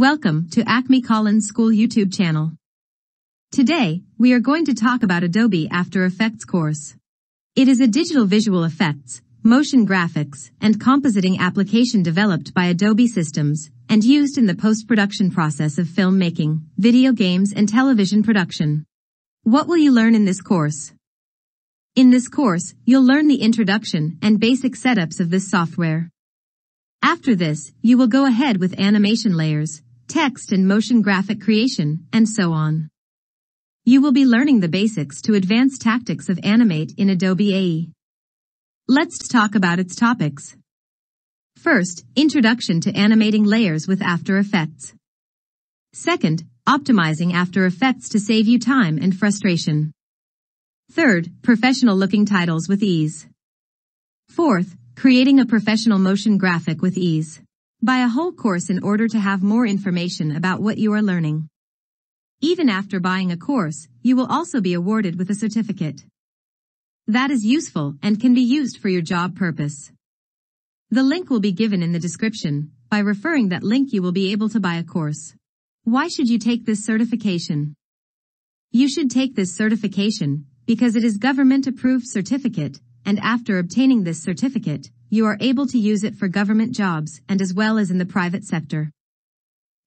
Welcome to Acme Collins School YouTube channel. Today, we are going to talk about Adobe After Effects course. It is a digital visual effects, motion graphics, and compositing application developed by Adobe Systems and used in the post-production process of filmmaking, video games, and television production. What will you learn in this course? In this course, you'll learn the introduction and basic setups of this software. After this, you will go ahead with animation layers, text and motion graphic creation, and so on. You will be learning the basics to advanced tactics of Animate in Adobe AE. Let's talk about its topics. First, introduction to animating layers with After Effects. Second, optimizing After Effects to save you time and frustration. Third, professional looking titles with ease. Fourth, creating a professional motion graphic with ease. Buy a whole course in order to have more information about what you are learning. Even after buying a course, you will also be awarded with a certificate. That is useful and can be used for your job purpose. The link will be given in the description. By referring that link you will be able to buy a course. Why should you take this certification? You should take this certification because it is government approved certificate and after obtaining this certificate, you are able to use it for government jobs and as well as in the private sector.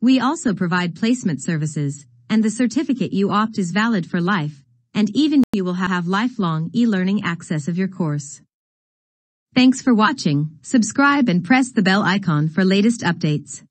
We also provide placement services, and the certificate you opt is valid for life, and even you will have lifelong e-learning access of your course. Thanks for watching, subscribe and press the bell icon for latest updates.